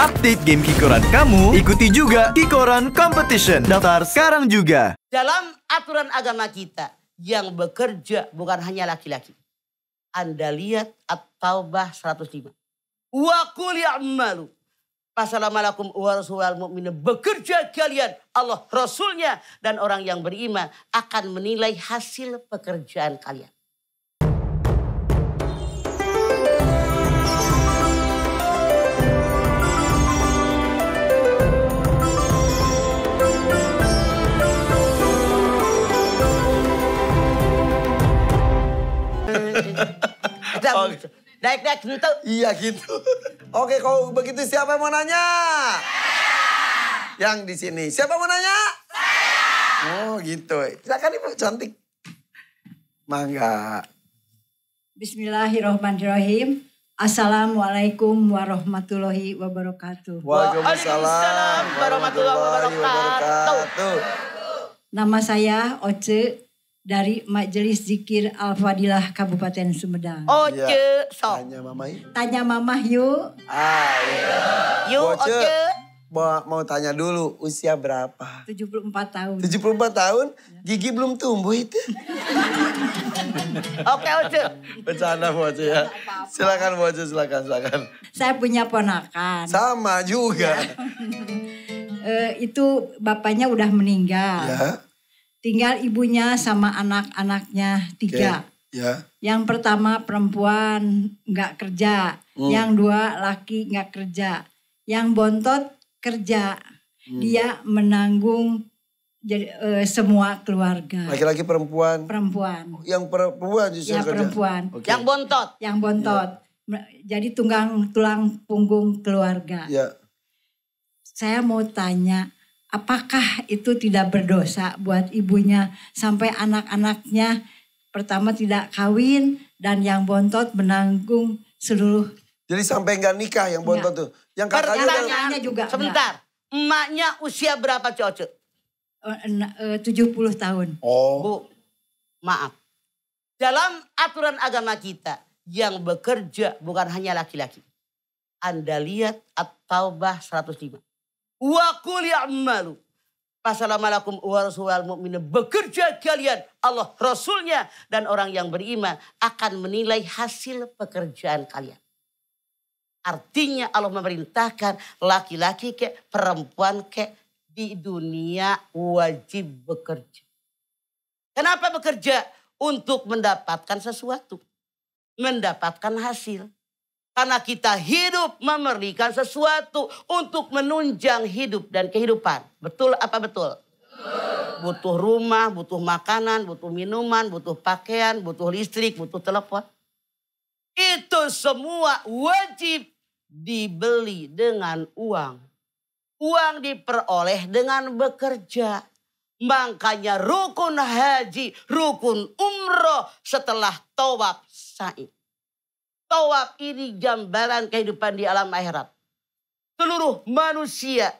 update game Kikoran kamu, ikuti juga Kikoran Competition. Daftar sekarang juga. Dalam aturan agama kita, yang bekerja bukan hanya laki-laki. Anda lihat At-Taubah 105. Wa qul ya'malu. Assalamualaikum warahmatullahi wabarakatuh. Bekerja kalian, Allah, Rasulnya, dan orang yang beriman akan menilai hasil pekerjaan kalian. bisa. Oh, gitu. Naik naik gitu. Iya gitu. Oke kalau begitu siapa yang mau nanya? Saya. Yang di sini siapa mau nanya? Saya. Oh gitu. Silakan ibu cantik. Mangga. Bismillahirrahmanirrahim. Assalamualaikum warahmatullahi wabarakatuh. Waalaikumsalam warahmatullahi wabarakatuh. Nama saya Oce dari Majelis Zikir Al-Fadilah Kabupaten Sumedang. Oce, oh, ya. Tanya mamah. Tanya mamah yuk. Ayo. Yuk, oce. Mau, mau tanya dulu, usia berapa? 74 tahun. 74 tahun? Ya. Gigi belum tumbuh itu. Oke, Oce. Oh, Bercanda, Oce ya. Silakan, Oce, silakan, silakan. Saya punya ponakan. Sama juga. Ya. e, itu bapaknya udah meninggal. Ya Tinggal ibunya sama anak-anaknya tiga. Okay. Yeah. Yang pertama perempuan nggak kerja, hmm. yang dua laki nggak kerja, yang bontot kerja. Hmm. Dia menanggung jadi e, semua keluarga. Laki-laki perempuan. Perempuan. Yang perempuan justru yang kerja. perempuan. Okay. Yang bontot. Yang bontot. Yeah. Ya. Jadi tunggang tulang punggung keluarga. Ya. Saya mau tanya, apakah itu tidak berdosa buat ibunya sampai anak-anaknya pertama tidak kawin dan yang bontot menanggung seluruh jadi sampai enggak nikah yang bontot tuh yang kakaknya Pertanyaannya juga sebentar enggak. emaknya usia berapa cocok oh, eh, Tujuh puluh tahun oh bu maaf dalam aturan agama kita yang bekerja bukan hanya laki-laki anda lihat At-Taubah 105 Wa quli a'malu. Assalamualaikum warahmatullahi wabarakatuh. Bekerja kalian, Allah, Rasulnya, dan orang yang beriman akan menilai hasil pekerjaan kalian. Artinya Allah memerintahkan laki-laki ke perempuan ke di dunia wajib bekerja. Kenapa bekerja? Untuk mendapatkan sesuatu. Mendapatkan hasil. Karena kita hidup memerlukan sesuatu untuk menunjang hidup dan kehidupan. Betul apa betul? Butuh rumah, butuh makanan, butuh minuman, butuh pakaian, butuh listrik, butuh telepon. Itu semua wajib dibeli dengan uang. Uang diperoleh dengan bekerja. Makanya rukun haji, rukun umroh setelah tawaf sa'i. Tawaf ini gambaran kehidupan di alam akhirat. Seluruh manusia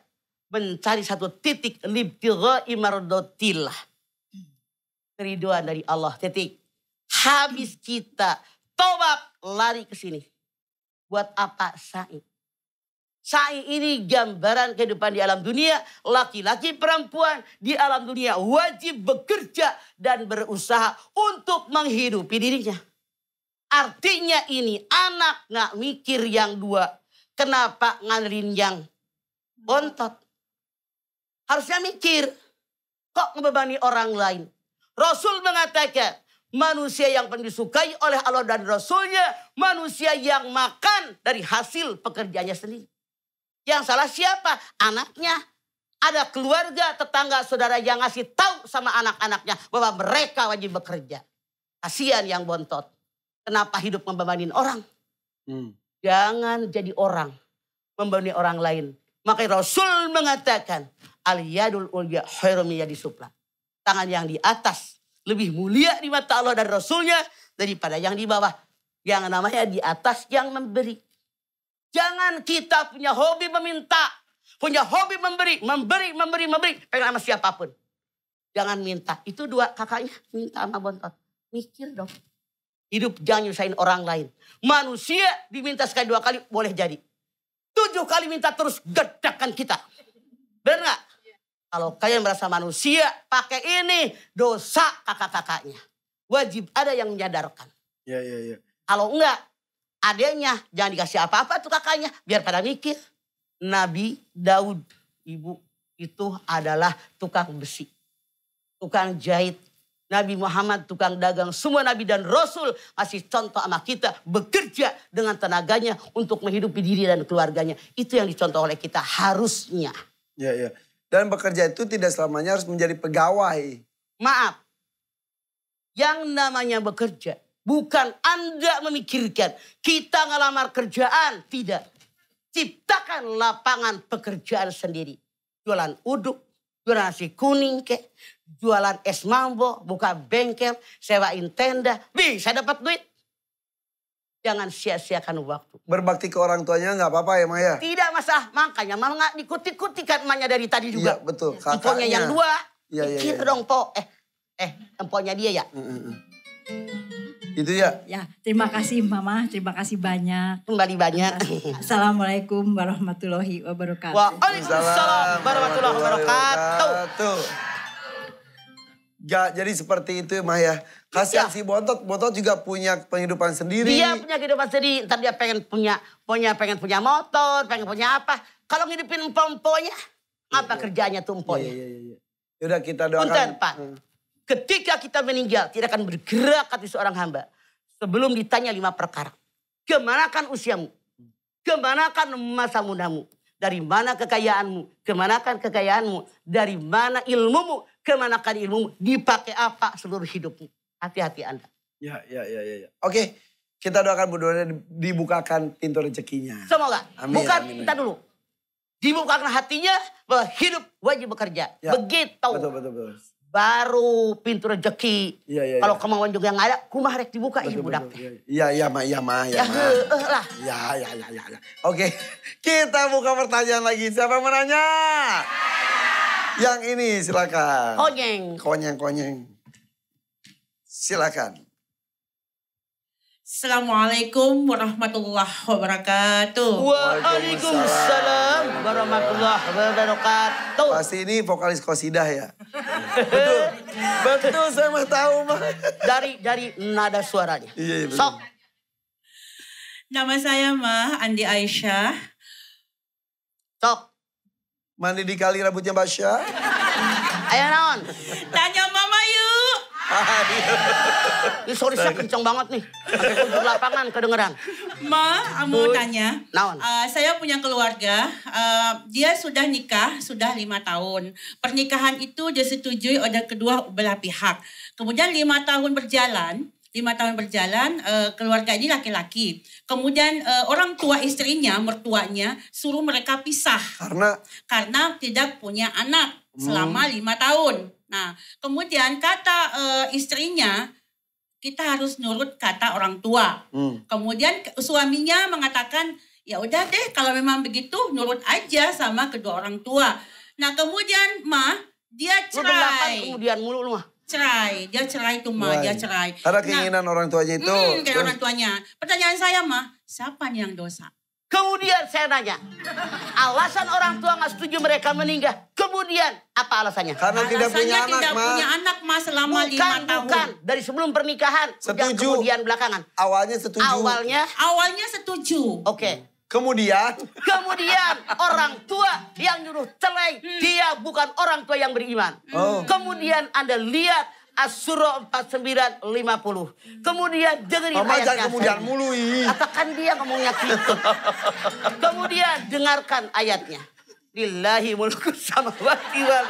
mencari satu titik libtigha imardotillah. Keriduan dari Allah titik. Habis kita tawaf lari ke sini. Buat apa sa'i? Sa'i ini gambaran kehidupan di alam dunia. Laki-laki perempuan di alam dunia wajib bekerja dan berusaha untuk menghidupi dirinya. Artinya ini anak nggak mikir yang dua. Kenapa ngalirin yang bontot? Harusnya mikir. Kok ngebebani orang lain? Rasul mengatakan, manusia yang disukai oleh Allah dan Rasulnya, manusia yang makan dari hasil pekerjaannya sendiri. Yang salah siapa? Anaknya. Ada keluarga, tetangga, saudara yang ngasih tahu sama anak-anaknya bahwa mereka wajib bekerja. Kasihan yang bontot. Kenapa hidup membebanin orang? Hmm. Jangan jadi orang membebani orang lain. Maka Rasul mengatakan al-yadul ulya Yadi supla. Tangan yang di atas lebih mulia di mata Allah dan Rasulnya daripada yang di bawah. Yang namanya di atas yang memberi. Jangan kita punya hobi meminta. Punya hobi memberi, memberi, memberi, memberi. Pengen sama siapapun. Jangan minta. Itu dua kakaknya minta sama bontot. Mikir dong. Hidup jangan nyusahin orang lain. Manusia diminta sekali dua kali boleh jadi. Tujuh kali minta terus gedakan kita. Benar gak? Kalau kalian merasa manusia, pakai ini dosa kakak-kakaknya. Wajib ada yang menyadarkan. Ya, ya, ya. Kalau enggak, adanya jangan dikasih apa-apa tuh kakaknya. Biar pada mikir. Nabi Daud, ibu itu adalah tukang besi. Tukang jahit Nabi Muhammad, tukang dagang, semua nabi dan rasul masih contoh sama kita bekerja dengan tenaganya untuk menghidupi diri dan keluarganya. Itu yang dicontoh oleh kita harusnya. Ya, ya. Dan bekerja itu tidak selamanya harus menjadi pegawai. Maaf. Yang namanya bekerja bukan Anda memikirkan kita ngelamar kerjaan, tidak. Ciptakan lapangan pekerjaan sendiri. Jualan uduk, nasi kuning ke, jualan es mambo, buka bengkel, sewain tenda, bisa dapat duit. Jangan sia-siakan waktu. Berbakti ke orang tuanya nggak apa-apa ya, Maya? Tidak, masalah. Makanya mama nggak dikutik kutikan kan dari tadi iya, juga. Iya, betul. Kakaknya. yang dua. Iya, iya, iya. dong, Po. Eh, eh, empoknya dia ya. Mm -mm. Itu ya. Ya, terima kasih Mama, terima kasih banyak. Kembali banyak. Assalamualaikum warahmatullahi wabarakatuh. Waalaikumsalam warahmatullahi wabarakatuh. Gak ya, jadi seperti itu Mah ya. Kasihan ya. si Bontot, Bontot juga punya kehidupan sendiri. Dia punya kehidupan sendiri, ntar dia pengen punya punya pengen punya motor, pengen punya apa. Kalau ngidupin pomponya, apa ya, kerjanya tuh Ya Iya, iya, iya. iya. Udah kita doakan. Untan, Pak. Hmm. Ketika kita meninggal, tidak akan bergerak hati seorang hamba. Sebelum ditanya lima perkara. Kemanakan usiamu? Kemanakan masa mudamu? Dari mana kekayaanmu? Kemanakan kekayaanmu? Dari mana ilmumu? Kemanakan ilmumu? Dipakai apa seluruh hidupmu? Hati-hati Anda. Ya, ya, ya, ya. ya. Oke, kita doakan Bu Dona dibukakan pintu rezekinya. Semoga. Amin, Bukan, amin, kita dulu. Dibukakan hatinya bahwa hidup wajib bekerja. Ya, begitu. Betul, betul, betul baru pintu rejeki. Iya, iya, Kalau iya. kemauan juga nggak ada, kumah rek dibuka ini budak. Iya iya mah iya mah iya mah. lah. Iya iya iya iya. iya, iya ya, ya, ya, ya. Oke, kita buka pertanyaan lagi. Siapa yang menanya? Yang ini silakan. Konyeng. Konyeng konyeng. Silakan. Assalamualaikum warahmatullahi wabarakatuh. Waalaikumsalam warahmatullahi wabarakatuh. Pasti ini vokalis kosidah ya. Betul. Betul, saya mah tahu mah. Dari dari nada suaranya. Iya, iya Sok. Nama saya mah Andi Aisyah. Sok. Mandi di kali rambutnya Basya. Ayo naon. Ini sorisnya kencang banget nih. Pakai kunci lapangan kedengeran. Ma, mau tanya. Naon? Uh, saya punya keluarga. Uh, dia sudah nikah, sudah lima tahun. Pernikahan itu dia disetujui oleh kedua belah pihak. Kemudian lima tahun berjalan, lima tahun berjalan eh, keluarga ini laki-laki kemudian orang tua istrinya mertuanya suruh mereka pisah karena karena tidak punya anak selama hmm. lima tahun Nah, kemudian kata e, istrinya kita harus nurut kata orang tua. Hmm. Kemudian suaminya mengatakan, "Ya udah deh kalau memang begitu nurut aja sama kedua orang tua." Nah, kemudian mah dia cerai. Lu kemudian mulu lu mah cerai dia cerai tuh mah dia iya. cerai karena nah, keinginan nah, orang tuanya itu hmm, orang tuanya pertanyaan saya mah siapa nih yang dosa Kemudian saya nanya, alasan orang tua nggak setuju mereka meninggal. Kemudian apa alasannya? Karena alasannya tidak punya anak, ma. punya anak, ma selama lima tahun. Bukan, dari sebelum pernikahan. Setuju. Kemudian belakangan. Awalnya setuju. Awalnya? Awalnya setuju. Oke. Okay. Kemudian? Kemudian orang tua yang nyuruh cerai, hmm. dia bukan orang tua yang beriman. Oh. Kemudian Anda lihat Asura 4950. Kemudian dengerin Mama ayat jangan kemudian mulu, Katakan dia ngomongnya gitu. kemudian dengarkan ayatnya. Lillahi mulku samawati wal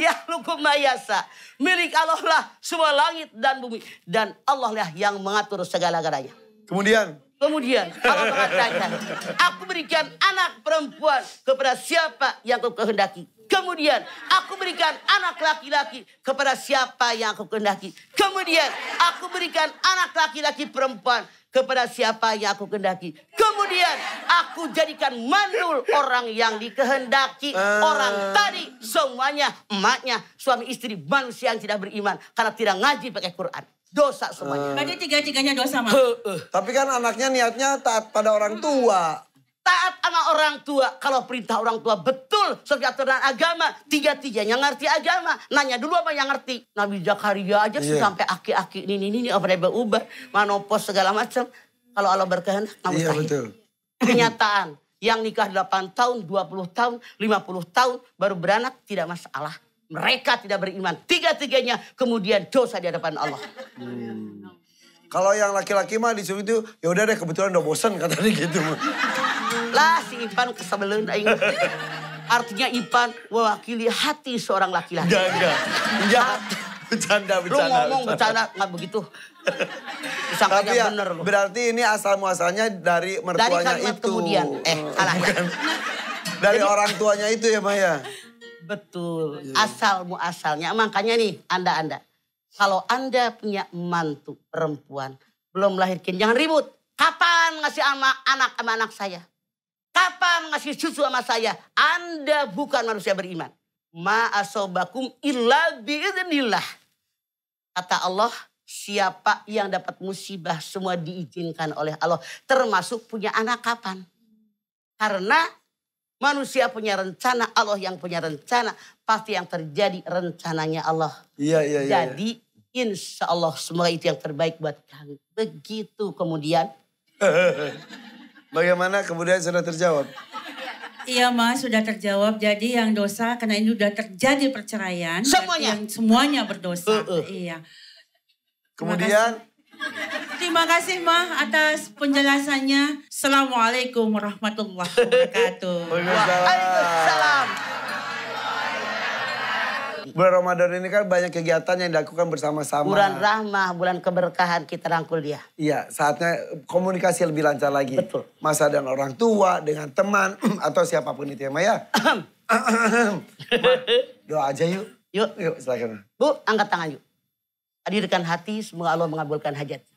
Ya lukum mayasa. Milik Allah lah semua langit dan bumi. Dan Allah lah yang mengatur segala-galanya. Kemudian? Kemudian Allah mengatakan, aku berikan anak perempuan kepada siapa yang aku kehendaki Kemudian aku berikan anak laki-laki kepada siapa yang aku kehendaki. Kemudian aku berikan anak laki-laki perempuan kepada siapa yang aku kehendaki. Kemudian aku jadikan mandul orang yang dikehendaki. Ah. Orang tadi semuanya emaknya, suami istri, manusia yang tidak beriman. Karena tidak ngaji pakai Quran dosa semuanya. Berarti tiga-tiganya dosa, Mas. Tapi kan anaknya niatnya taat pada orang tua. Taat sama orang tua. Kalau perintah orang tua betul sesuai aturan agama. Tiga-tiganya ngerti agama. Nanya dulu apa yang ngerti. Nabi Zakaria aja yeah. sampai aki-aki ini, ini, ini. Apa berubah. Manopos segala macam. Kalau Allah berkehendak, nggak iya, yeah, betul. Kenyataan. Yang nikah 8 tahun, 20 tahun, 50 tahun. Baru beranak tidak masalah. Mereka tidak beriman. Tiga-tiganya kemudian dosa di hadapan Allah. Hmm. Kalau yang laki-laki mah disuruh itu, ya udah deh kebetulan udah bosan katanya gitu. Lah si Ipan kesebelin aing. Artinya Ipan mewakili hati seorang laki-laki. Enggak, enggak. Enggak. Bercanda, ah. bercanda. Lu ngomong bercanda, enggak begitu. tapi ya, bener lu. Berarti ini asal muasalnya dari mertuanya dari itu. kemudian. Eh, salah ya. Dari Jadi, orang tuanya itu ya, Maya? Betul. Iya. Asal muasalnya. Makanya nih, Anda-anda. Kalau Anda punya mantu perempuan, belum melahirkan, jangan ribut. Kapan ngasih anak, anak sama anak saya? Anda mengasih susu sama saya, Anda bukan manusia beriman. Ma'asobakum illa bi'idnillah. Kata Allah, siapa yang dapat musibah semua diizinkan oleh Allah. Termasuk punya anak kapan. Karena manusia punya rencana, Allah yang punya rencana. Pasti yang terjadi rencananya Allah. Iya, iya, iya. iya. Jadi insya Allah semua itu yang terbaik buat kami. Begitu kemudian. Bagaimana kemudian sudah terjawab? Iya mas sudah terjawab. Jadi yang dosa karena ini sudah terjadi perceraian. Semuanya. Yang semuanya berdosa. Uh, uh. Iya. Kemudian. Terima kasih, ma mah atas penjelasannya. Assalamualaikum warahmatullahi wabarakatuh. Waalaikumsalam. Bulan Ramadan ini kan banyak kegiatan yang dilakukan bersama-sama. Bulan rahmah, bulan keberkahan kita rangkul dia. Iya, saatnya komunikasi lebih lancar lagi. Betul. Masa dengan orang tua, dengan teman, atau siapapun itu ya Maya. Ma, doa aja yuk. Yuk. Yuk silakan. Bu, angkat tangan yuk. Hadirkan hati, semoga Allah mengabulkan hajat.